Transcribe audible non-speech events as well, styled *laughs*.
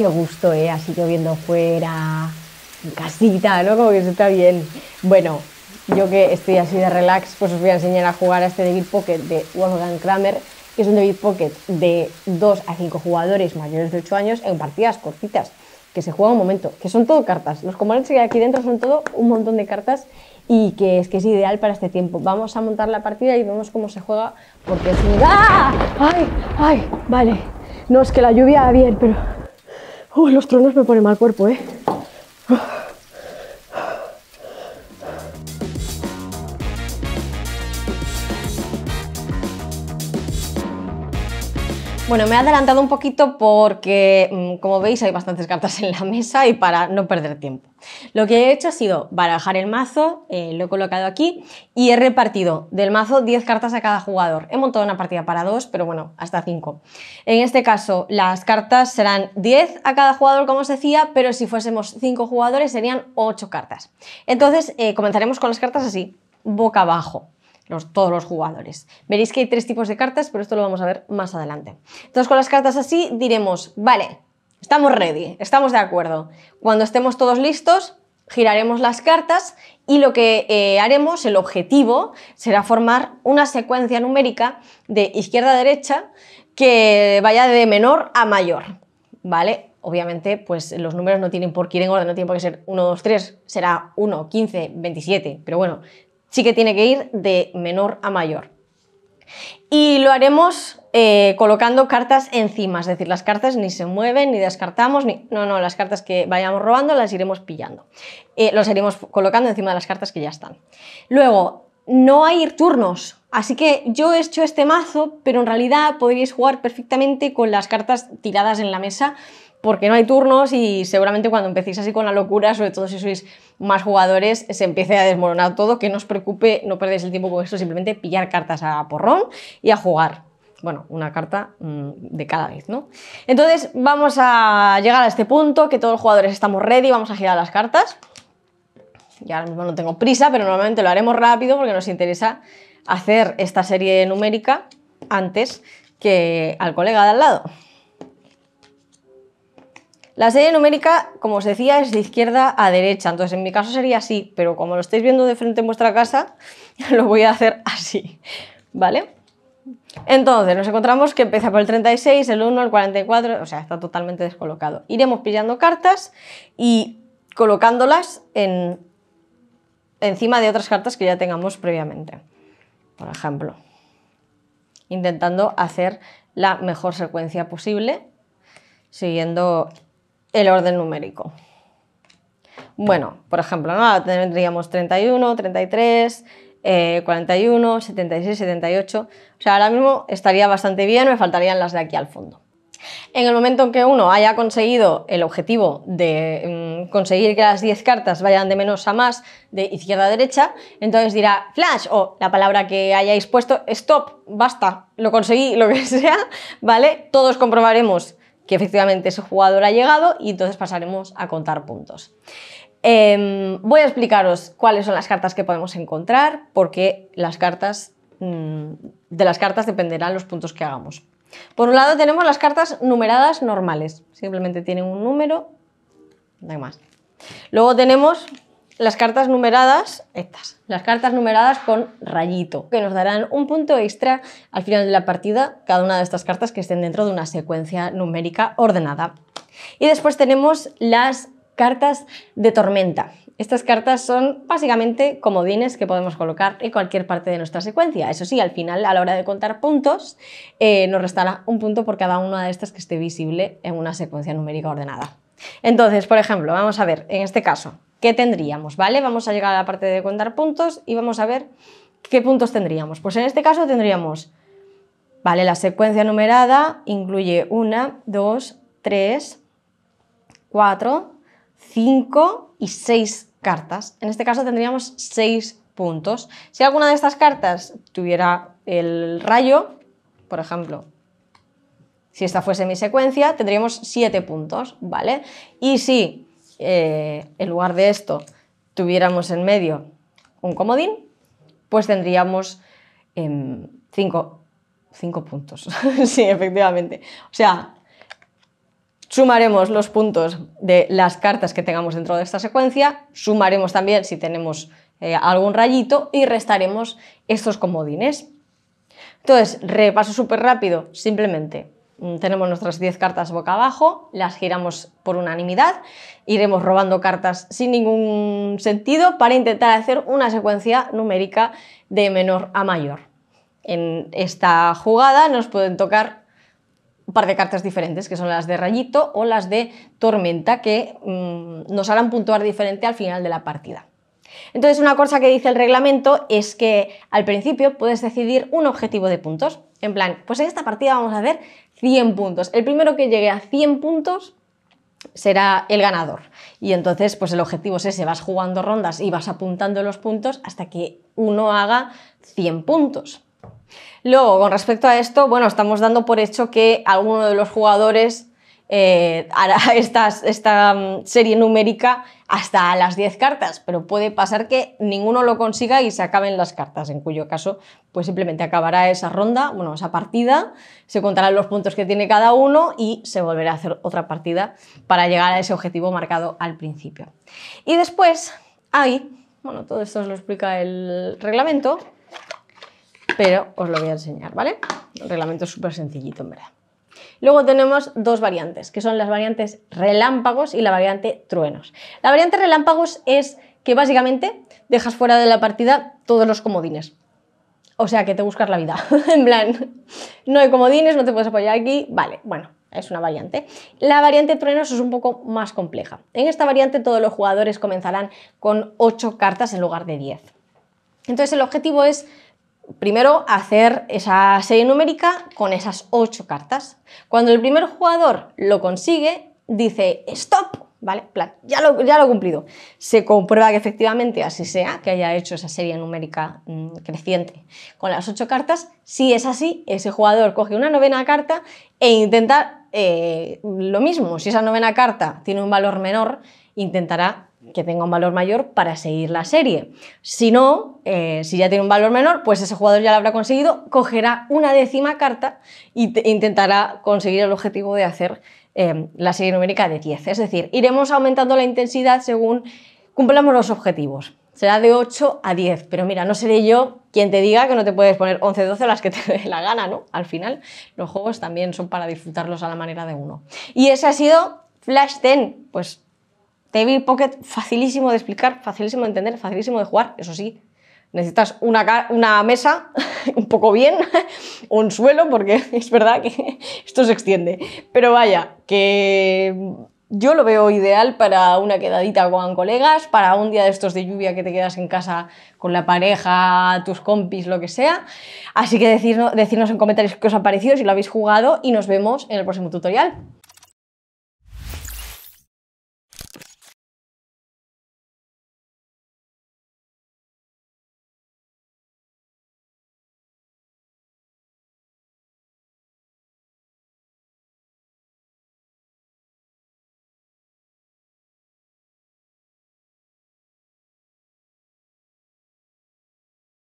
qué gusto, ¿eh? Así lloviendo fuera, en casita, ¿no? Como que se está bien. Bueno, yo que estoy así de relax, pues os voy a enseñar a jugar a este David Pocket de Wolfgang Kramer, que es un David Pocket de 2 a 5 jugadores mayores de 8 años en partidas cortitas, que se juega un momento, que son todo cartas. Los componentes que hay aquí dentro son todo un montón de cartas y que es que es ideal para este tiempo. Vamos a montar la partida y vemos cómo se juega, porque ¡Ah! ¡Ay! ¡Ay! Vale. No, es que la lluvia, bien, pero... Oh, los tronos me ponen mal cuerpo, ¿eh? Bueno, me he adelantado un poquito porque, mm, como veis, hay bastantes cartas en la mesa y para no perder tiempo. Lo que he hecho ha sido barajar el mazo, eh, lo he colocado aquí y he repartido del mazo 10 cartas a cada jugador. He montado una partida para dos, pero bueno, hasta 5. En este caso, las cartas serán 10 a cada jugador, como os decía, pero si fuésemos 5 jugadores serían 8 cartas. Entonces, eh, comenzaremos con las cartas así, boca abajo. Los, todos los jugadores. Veréis que hay tres tipos de cartas, pero esto lo vamos a ver más adelante. Entonces, con las cartas así diremos, vale, estamos ready, estamos de acuerdo. Cuando estemos todos listos, giraremos las cartas y lo que eh, haremos, el objetivo, será formar una secuencia numérica de izquierda a derecha que vaya de menor a mayor, ¿vale? Obviamente, pues los números no tienen por qué ir en orden, no tienen por qué ser 1, 2, 3, será 1, 15, 27, pero bueno, sí que tiene que ir de menor a mayor. Y lo haremos eh, colocando cartas encima, es decir, las cartas ni se mueven, ni descartamos, ni... no, no, las cartas que vayamos robando las iremos pillando. Eh, los iremos colocando encima de las cartas que ya están. Luego, no hay turnos, Así que yo he hecho este mazo, pero en realidad podríais jugar perfectamente con las cartas tiradas en la mesa, porque no hay turnos y seguramente cuando empecéis así con la locura, sobre todo si sois más jugadores, se empiece a desmoronar todo, que no os preocupe, no perdáis el tiempo con esto, simplemente pillar cartas a porrón y a jugar bueno, una carta mm, de cada vez, ¿no? Entonces vamos a llegar a este punto, que todos los jugadores estamos ready, vamos a girar las cartas. Y ahora mismo no tengo prisa, pero normalmente lo haremos rápido porque nos interesa hacer esta serie numérica antes que al colega de al lado. La serie numérica, como os decía, es de izquierda a derecha, entonces en mi caso sería así, pero como lo estáis viendo de frente en vuestra casa, *laughs* lo voy a hacer así, ¿vale? Entonces, nos encontramos que empieza por el 36, el 1, el 44, o sea, está totalmente descolocado. Iremos pillando cartas y colocándolas en encima de otras cartas que ya tengamos previamente, por ejemplo. Intentando hacer la mejor secuencia posible, siguiendo el orden numérico. Bueno, por ejemplo, ¿no? tendríamos 31, 33, 41, 76, 78. O sea, ahora mismo estaría bastante bien, me faltarían las de aquí al fondo. En el momento en que uno haya conseguido el objetivo de mm, conseguir que las 10 cartas vayan de menos a más, de izquierda a derecha, entonces dirá flash o la palabra que hayáis puesto, stop, basta, lo conseguí, *laughs* lo que sea, ¿vale? Todos comprobaremos que efectivamente ese jugador ha llegado y entonces pasaremos a contar puntos. Em, voy a explicaros cuáles son las cartas que podemos encontrar, porque las cartas, mm, de las cartas dependerán los puntos que hagamos. Por un lado tenemos las cartas numeradas normales, simplemente tienen un número, nada más. Luego tenemos las cartas numeradas, estas, las cartas numeradas con rayito, que nos darán un punto extra al final de la partida, cada una de estas cartas que estén dentro de una secuencia numérica ordenada. Y después tenemos las cartas de tormenta. Estas cartas son básicamente comodines que podemos colocar en cualquier parte de nuestra secuencia. Eso sí, al final, a la hora de contar puntos, eh, nos restará un punto por cada una de estas que esté visible en una secuencia numérica ordenada. Entonces, por ejemplo, vamos a ver, en este caso, ¿qué tendríamos? ¿Vale? Vamos a llegar a la parte de contar puntos y vamos a ver qué puntos tendríamos. Pues en este caso tendríamos, ¿vale? La secuencia numerada incluye 1, 2, 3, 4, 5 y 6 cartas. En este caso tendríamos 6 puntos. Si alguna de estas cartas tuviera el rayo, por ejemplo, si esta fuese mi secuencia, tendríamos 7 puntos, ¿vale? Y si eh, en lugar de esto tuviéramos en medio un comodín, pues tendríamos 5 em, puntos. *laughs* sí, efectivamente. O sea, Sumaremos los puntos de las cartas que tengamos dentro de esta secuencia, sumaremos también si tenemos eh, algún rayito y restaremos estos comodines. Entonces, repaso súper rápido, simplemente mm, tenemos nuestras 10 cartas boca abajo, las giramos por unanimidad, iremos robando cartas sin ningún sentido para intentar hacer una secuencia numérica de menor a mayor. En esta jugada nos pueden tocar un par de cartas diferentes, que son las de Rayito o las de Tormenta, que mm, nos harán puntuar diferente al final de la partida. Entonces, una cosa que dice el reglamento es que al principio puedes decidir un objetivo de puntos. En plan, pues en esta partida vamos a hacer 100 puntos. El primero que llegue a 100 puntos será el ganador. Y entonces, pues el objetivo es ese, vas jugando rondas y vas apuntando los puntos hasta que uno haga 100 puntos. Luego, con respecto a esto, bueno, estamos dando por hecho que alguno de los jugadores eh, hará *laughs* esta mm, serie numérica hasta las 10 cartas, pero puede pasar que ninguno lo consiga y se acaben las cartas, en cuyo caso pues simplemente acabará esa ronda, bueno, esa partida, se contarán los puntos que tiene cada uno y se volverá a hacer otra partida para llegar a ese objetivo marcado al principio. Y después hay, bueno, todo esto os lo explica el reglamento, pero os lo voy a enseñar, ¿vale? El reglamento es súper sencillito, en verdad. Luego tenemos dos variantes, que son las variantes relámpagos y la variante truenos. La variante relámpagos es que básicamente dejas fuera de la partida todos los comodines. O sea que te buscas la vida. *laughs* en plan, no hay comodines, no te puedes apoyar aquí. Vale, bueno, es una variante. La variante truenos es un poco más compleja. En esta variante todos los jugadores comenzarán con 8 cartas en lugar de 10. Entonces el objetivo es primero hacer esa serie numérica con esas ocho cartas. Cuando el primer jugador lo consigue, dice stop, ¿vale? ya lo, ya lo he cumplido. Se comprueba que efectivamente así sea, que haya hecho esa serie numérica mm, creciente con las ocho cartas. Si es así, ese jugador coge una novena carta e intenta eh, lo mismo. Si esa novena carta tiene un valor menor, intentará que tenga un valor mayor para seguir la serie. Si no, eh, si ya tiene un valor menor, pues ese jugador ya lo habrá conseguido, cogerá una décima carta e intentará conseguir el objetivo de hacer em, la serie numérica de 10. Es decir, iremos aumentando la intensidad según cumplamos los objetivos. Será de 8 a 10, pero mira, no seré yo quien te diga que no te puedes poner 11, 12 las que te dé la gana, ¿no? Al final, los juegos también son para disfrutarlos a la manera de uno. Y ese ha sido Flash 10, pues Devil Pocket, facilísimo de explicar, facilísimo de entender, facilísimo de jugar, eso sí. Necesitas una, mesa *laughs* un poco bien, *laughs* un suelo, porque *laughs* es verdad que esto se extiende. Pero vaya, que yo lo veo ideal para una quedadita con colegas, para un día de estos de lluvia que te quedas en casa con la pareja, tus compis, lo que sea. Así que decirnos, decirnos en comentarios qué os ha parecido, si lo habéis jugado y nos vemos en el próximo tutorial.